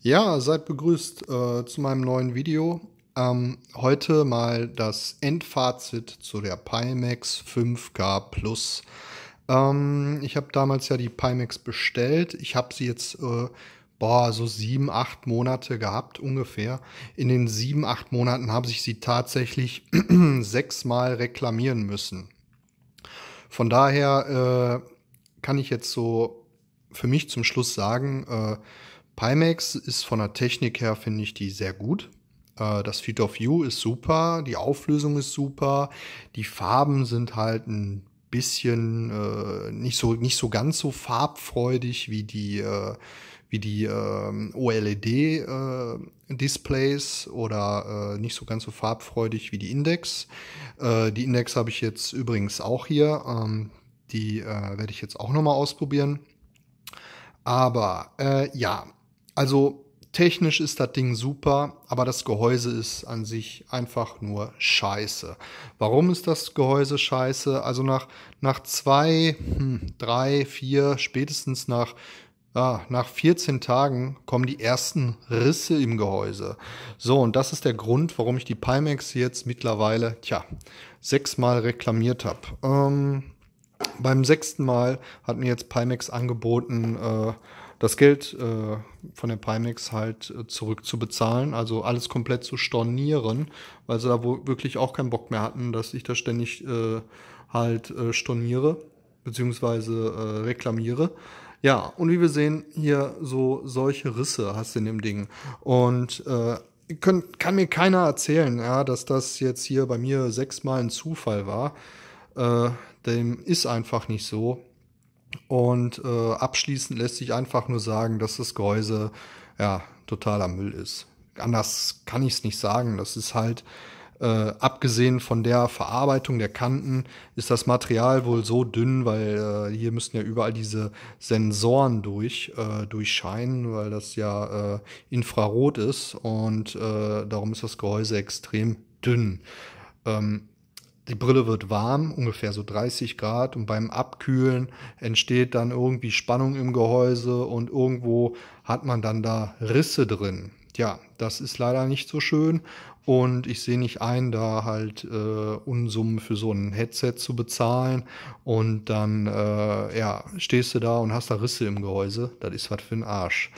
Ja, seid begrüßt äh, zu meinem neuen Video. Ähm, heute mal das Endfazit zu der Pimax 5K Plus. Ähm, ich habe damals ja die Pimax bestellt. Ich habe sie jetzt äh, boah, so sieben, acht Monate gehabt ungefähr. In den sieben, acht Monaten habe ich sie tatsächlich sechsmal reklamieren müssen. Von daher äh, kann ich jetzt so für mich zum Schluss sagen, äh, Pimax ist von der Technik her, finde ich, die sehr gut. Äh, das Field of View ist super, die Auflösung ist super, die Farben sind halt ein bisschen äh, nicht so nicht so ganz so farbfreudig wie die äh, wie die ähm, e äh, OLED Displays oder äh, nicht so ganz so farbfreudig wie die Index. Äh, die Index habe ich jetzt übrigens auch hier. Ähm, die äh, werde ich jetzt auch nochmal ausprobieren. Aber äh, ja, also technisch ist das Ding super, aber das Gehäuse ist an sich einfach nur scheiße. Warum ist das Gehäuse scheiße? Also nach, nach zwei, hm, drei, vier, spätestens nach Ah, nach 14 Tagen kommen die ersten Risse im Gehäuse. So, und das ist der Grund, warum ich die Pimax jetzt mittlerweile, tja, sechsmal reklamiert habe. Ähm, beim sechsten Mal hat mir jetzt Pimax angeboten, äh, das Geld äh, von der Pimax halt äh, zurückzubezahlen, also alles komplett zu stornieren, weil sie da wohl wirklich auch keinen Bock mehr hatten, dass ich da ständig äh, halt äh, storniere beziehungsweise äh, reklamiere. Ja, und wie wir sehen, hier so solche Risse hast du in dem Ding. Und äh, können, kann mir keiner erzählen, ja, dass das jetzt hier bei mir sechsmal ein Zufall war. Äh, dem ist einfach nicht so. Und äh, abschließend lässt sich einfach nur sagen, dass das Gehäuse ja totaler Müll ist. Anders kann ich es nicht sagen. Das ist halt äh, abgesehen von der Verarbeitung der Kanten ist das Material wohl so dünn, weil äh, hier müssen ja überall diese Sensoren durch äh, durchscheinen, weil das ja äh, Infrarot ist und äh, darum ist das Gehäuse extrem dünn. Ähm, die Brille wird warm, ungefähr so 30 Grad, und beim Abkühlen entsteht dann irgendwie Spannung im Gehäuse und irgendwo hat man dann da Risse drin. Ja, das ist leider nicht so schön und ich sehe nicht ein, da halt äh, Unsummen für so ein Headset zu bezahlen und dann äh, ja, stehst du da und hast da Risse im Gehäuse. Das ist was für ein Arsch.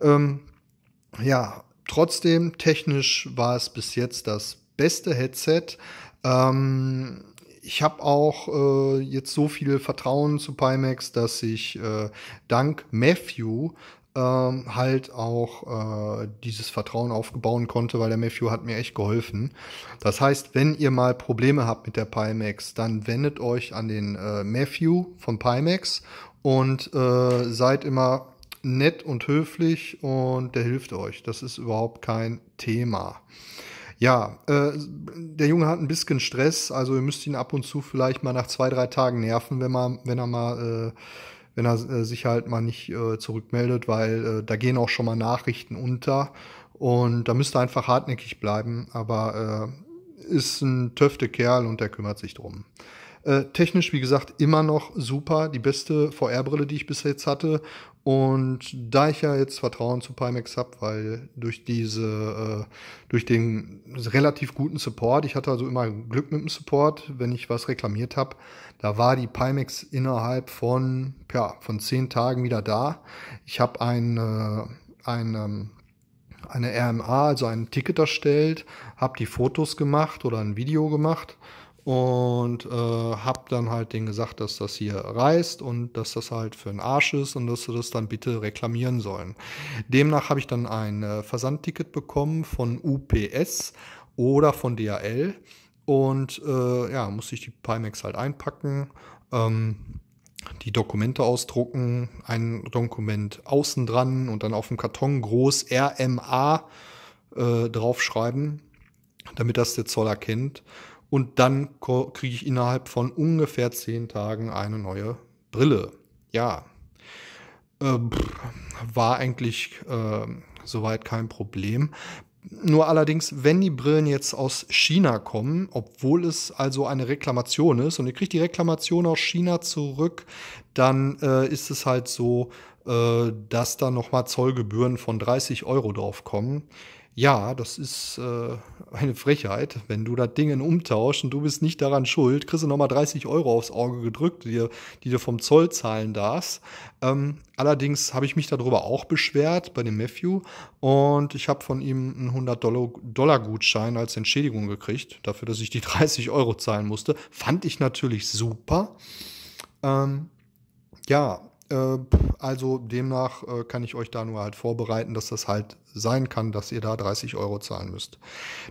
Ähm, ja, trotzdem, technisch war es bis jetzt das beste Headset. Ähm, ich habe auch äh, jetzt so viel Vertrauen zu Pimax, dass ich äh, dank Matthew ähm, halt auch äh, dieses Vertrauen aufbauen konnte, weil der Matthew hat mir echt geholfen. Das heißt, wenn ihr mal Probleme habt mit der Pimax, dann wendet euch an den äh, Matthew von Pimax und äh, seid immer nett und höflich und der hilft euch. Das ist überhaupt kein Thema. Ja, äh, der Junge hat ein bisschen Stress, also ihr müsst ihn ab und zu vielleicht mal nach zwei, drei Tagen nerven, wenn man, wenn er mal, äh, wenn er äh, sich halt mal nicht äh, zurückmeldet, weil äh, da gehen auch schon mal Nachrichten unter und da müsst ihr einfach hartnäckig bleiben, aber äh, ist ein töfte Kerl und der kümmert sich drum. Äh, technisch, wie gesagt, immer noch super. Die beste VR-Brille, die ich bis jetzt hatte. Und da ich ja jetzt Vertrauen zu Pimax habe, weil durch diese, äh, durch den relativ guten Support, ich hatte also immer Glück mit dem Support, wenn ich was reklamiert habe, da war die Pimax innerhalb von, ja, von zehn Tagen wieder da. Ich habe ein, äh, ein ähm, eine RMA, also ein Ticket erstellt, habe die Fotos gemacht oder ein Video gemacht und äh, habe dann halt denen gesagt, dass das hier reißt und dass das halt für einen Arsch ist und dass sie das dann bitte reklamieren sollen. Demnach habe ich dann ein äh, Versandticket bekommen von UPS oder von DHL und äh, ja, musste ich die Pimax halt einpacken. Ähm, die Dokumente ausdrucken, ein Dokument außen dran und dann auf dem Karton groß RMA äh, draufschreiben, damit das der Zoll erkennt und dann kriege ich innerhalb von ungefähr zehn Tagen eine neue Brille. Ja, äh, war eigentlich äh, soweit kein Problem. Nur allerdings, wenn die Brillen jetzt aus China kommen, obwohl es also eine Reklamation ist und ihr kriegt die Reklamation aus China zurück, dann äh, ist es halt so, äh, dass da nochmal Zollgebühren von 30 Euro drauf kommen. Ja, das ist äh, eine Frechheit. Wenn du das Ding umtauschst und du bist nicht daran schuld, kriegst du nochmal 30 Euro aufs Auge gedrückt, die, die du vom Zoll zahlen darfst. Ähm, allerdings habe ich mich darüber auch beschwert bei dem Matthew und ich habe von ihm einen 100-Dollar-Gutschein als Entschädigung gekriegt, dafür, dass ich die 30 Euro zahlen musste. Fand ich natürlich super. Ähm, ja, äh, also demnach äh, kann ich euch da nur halt vorbereiten, dass das halt sein kann, dass ihr da 30 Euro zahlen müsst.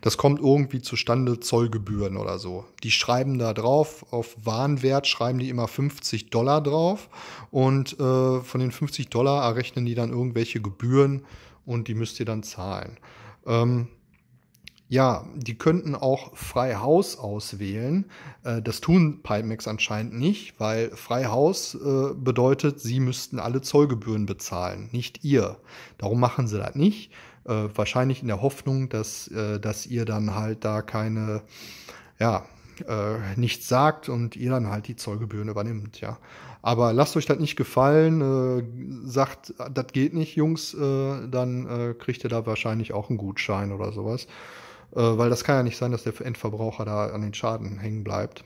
Das kommt irgendwie zustande Zollgebühren oder so. Die schreiben da drauf, auf Warenwert schreiben die immer 50 Dollar drauf und äh, von den 50 Dollar errechnen die dann irgendwelche Gebühren und die müsst ihr dann zahlen. Ähm, ja, die könnten auch frei Haus auswählen. Äh, das tun Pipemex anscheinend nicht, weil frei Haus äh, bedeutet, sie müssten alle Zollgebühren bezahlen, nicht ihr. Darum machen sie das nicht. Äh, wahrscheinlich in der Hoffnung, dass, dass ihr dann halt da keine, ja, nichts sagt und ihr dann halt die Zollgebühren übernimmt, ja. Aber lasst euch das nicht gefallen, sagt, das geht nicht, Jungs, dann kriegt ihr da wahrscheinlich auch einen Gutschein oder sowas äh, weil das kann ja nicht sein, dass der Endverbraucher da an den Schaden hängen bleibt.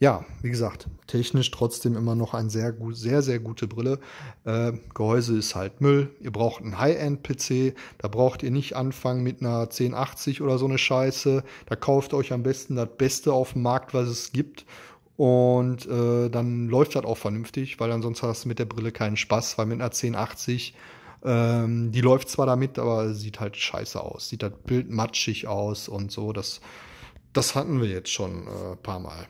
Ja, wie gesagt, technisch trotzdem immer noch eine sehr, sehr, sehr gute Brille. Äh, Gehäuse ist halt Müll. Ihr braucht einen High-End-PC. Da braucht ihr nicht anfangen mit einer 1080 oder so eine Scheiße. Da kauft euch am besten das Beste auf dem Markt, was es gibt. Und äh, dann läuft das auch vernünftig, weil ansonsten hast du mit der Brille keinen Spaß, weil mit einer 1080 ähm, die läuft zwar damit, aber sieht halt scheiße aus. Sieht das halt Bild matschig aus und so. Das, das hatten wir jetzt schon ein äh, paar Mal.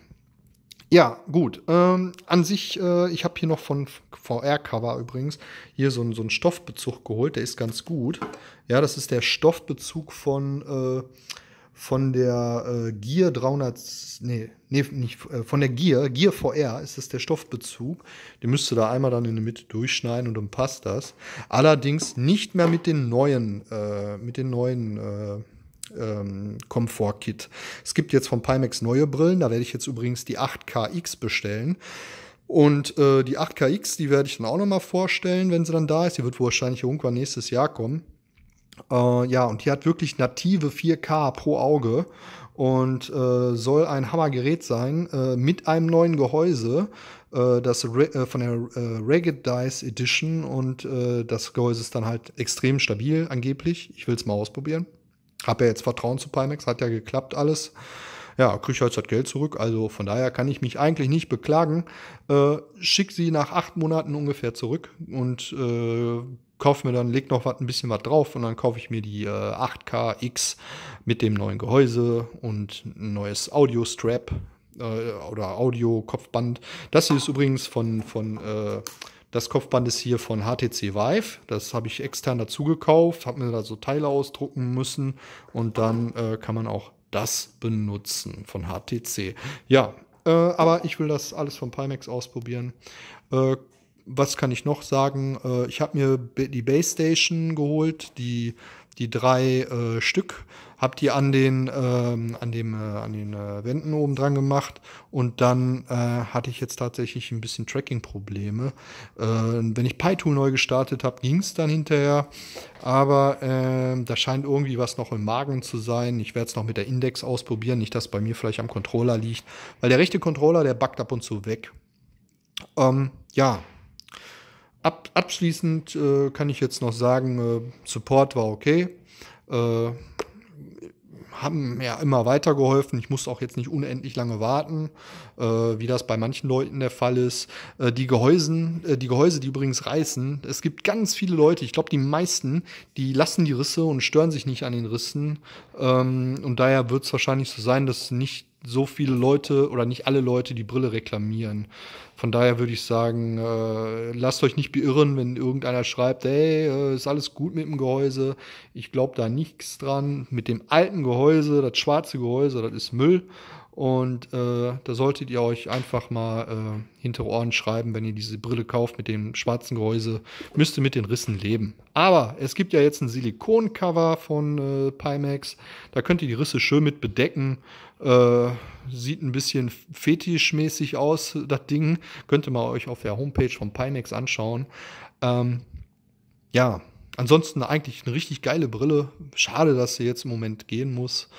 Ja, gut. Ähm, an sich, äh, ich habe hier noch von VR-Cover übrigens hier so, einen, so einen Stoffbezug geholt. Der ist ganz gut. Ja, das ist der Stoffbezug von äh, von der äh, Gear 300, nee, nee nicht, äh, von der Gear, Gear VR ist das der Stoffbezug. Den müsst ihr da einmal dann in der Mitte durchschneiden und dann passt das. Allerdings nicht mehr mit den neuen, äh, mit den neuen, äh, ähm, Komfortkit. Es gibt jetzt von Pimax neue Brillen, da werde ich jetzt übrigens die 8KX bestellen. Und äh, die 8KX, die werde ich dann auch nochmal vorstellen, wenn sie dann da ist. Die wird wahrscheinlich irgendwann nächstes Jahr kommen. Äh, ja, und die hat wirklich native 4K pro Auge und äh, soll ein Hammergerät sein äh, mit einem neuen Gehäuse, äh, das Re äh, von der äh, Ragged Dice Edition und das Gehäuse ist dann halt extrem stabil angeblich. Ich will es mal ausprobieren. Hab ja jetzt Vertrauen zu Pimax, hat ja geklappt alles. Ja, Küchholz hat Geld zurück, also von daher kann ich mich eigentlich nicht beklagen. Äh, schick sie nach acht Monaten ungefähr zurück und äh, kaufe mir dann, leg noch wat, ein bisschen was drauf und dann kaufe ich mir die äh, 8 kx mit dem neuen Gehäuse und ein neues Audio-Strap äh, oder Audio-Kopfband. Das hier ist übrigens von, von äh, das Kopfband ist hier von HTC Vive. Das habe ich extern dazu gekauft, habe mir da so Teile ausdrucken müssen und dann äh, kann man auch das benutzen von HTC. Ja, äh, aber ich will das alles von Pimax ausprobieren. Äh, was kann ich noch sagen? Äh, ich habe mir die Base Station geholt, die die drei äh, Stück, habe die an den, ähm, an dem, äh, an den äh, Wänden oben dran gemacht und dann äh, hatte ich jetzt tatsächlich ein bisschen Tracking-Probleme. Ähm, wenn ich PyTool neu gestartet habe, ging es dann hinterher, aber ähm, da scheint irgendwie was noch im Magen zu sein. Ich werde es noch mit der Index ausprobieren, nicht, dass bei mir vielleicht am Controller liegt, weil der rechte Controller, der backt ab und zu weg. Ähm, ja, ab, abschließend äh, kann ich jetzt noch sagen, äh, Support war okay. Äh, haben mir ja immer weitergeholfen. Ich musste auch jetzt nicht unendlich lange warten, äh, wie das bei manchen Leuten der Fall ist. Äh, die, Gehäusen, äh, die Gehäuse, die übrigens reißen, es gibt ganz viele Leute, ich glaube die meisten, die lassen die Risse und stören sich nicht an den Rissen. Ähm, und daher wird es wahrscheinlich so sein, dass nicht so viele Leute oder nicht alle Leute die Brille reklamieren. Von daher würde ich sagen, äh, lasst euch nicht beirren, wenn irgendeiner schreibt, hey, äh, ist alles gut mit dem Gehäuse. Ich glaube da nichts dran. Mit dem alten Gehäuse, das schwarze Gehäuse, das ist Müll. Und äh, da solltet ihr euch einfach mal äh, hinter Ohren schreiben, wenn ihr diese Brille kauft mit dem schwarzen Gehäuse, müsst ihr mit den Rissen leben. Aber es gibt ja jetzt ein Silikoncover von äh, Pimax. Da könnt ihr die Risse schön mit bedecken. Äh, sieht ein bisschen fetischmäßig aus, das Ding. Könnt ihr mal euch auf der Homepage von Pimax anschauen. Ähm, ja, ansonsten eigentlich eine richtig geile Brille. Schade, dass sie jetzt im Moment gehen muss.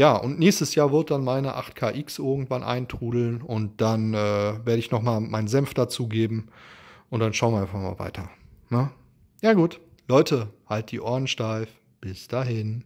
Ja, und nächstes Jahr wird dann meine 8KX irgendwann eintrudeln und dann äh, werde ich nochmal meinen Senf dazugeben und dann schauen wir einfach mal weiter. Na? Ne? Ja gut, Leute, halt die Ohren steif. Bis dahin.